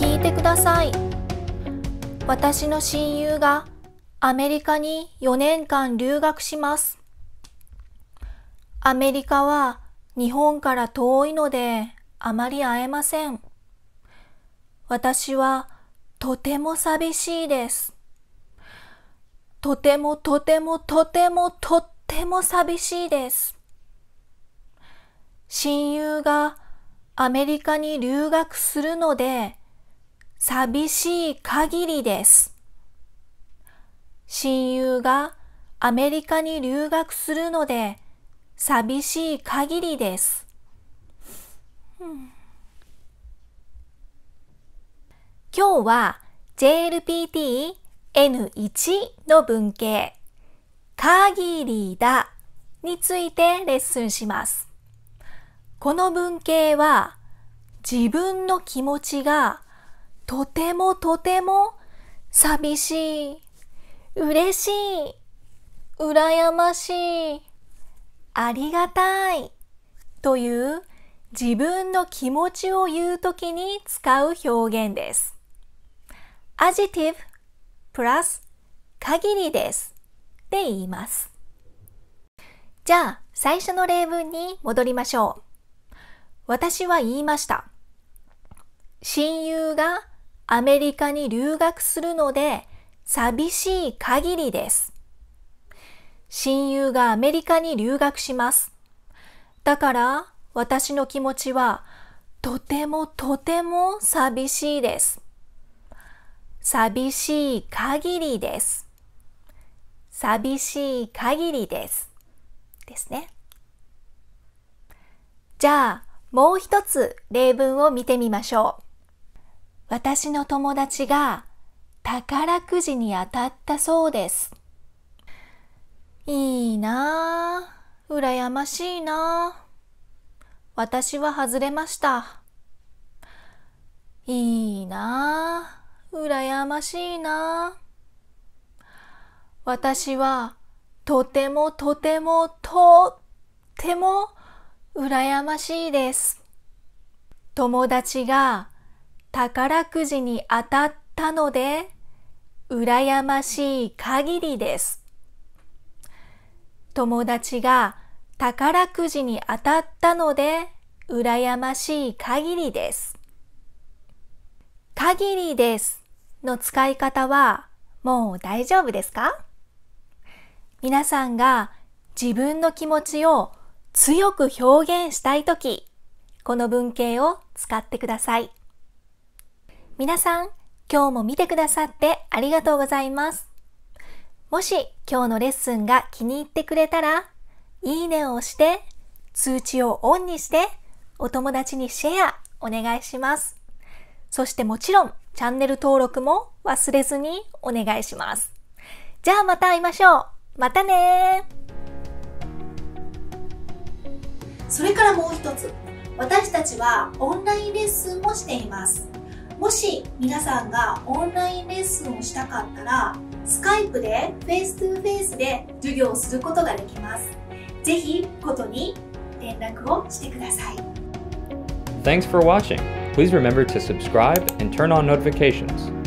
聞いてください私の親友がアメリカに4年間留学しますアメリカは日本から遠いのであまり会えません私はとても寂しいですとてもとてもとてもとっても寂しいです親友がアメリカに留学するので寂しい限りです。親友がアメリカに留学するので寂しい限りです。今日は JLPT N1 の文型限りだについてレッスンします。この文型は自分の気持ちがとてもとても寂しい、嬉しい、羨ましい、ありがたいという自分の気持ちを言うときに使う表現です。アジティブプラス限りですって言います。じゃあ最初の例文に戻りましょう。私は言いました。親友がアメリカに留学するので寂しい限りです。親友がアメリカに留学します。だから私の気持ちはとてもとても寂しいです。寂しい限りです。寂しい限りです。ですね。じゃあもう一つ例文を見てみましょう。私の友達が宝くじに当たったそうです。いいなぁ。羨ましいなぁ。私は外れました。いいなぁ。羨ましいなぁ。私はとてもとてもとっても羨ましいです。友達が宝くじに当たったので、羨ましい限りです。友達が宝くじに当たったので、羨ましい限りです。限りですの使い方はもう大丈夫ですか皆さんが自分の気持ちを強く表現したいとき、この文型を使ってください。皆さん、今日も見てくださってありがとうございます。もし今日のレッスンが気に入ってくれたら、いいねを押して、通知をオンにして、お友達にシェアお願いします。そしてもちろん、チャンネル登録も忘れずにお願いします。じゃあまた会いましょう。またねそれからもう一つ。私たちはオンラインレッスンもしています。もし皆さんがオンラインレッスンをしたかったら、スカイプでフェイストゥフェイスで授業をすることができます。ぜひ、ことに連絡をしてください。Thanks for watching. Please remember to subscribe and turn on notifications.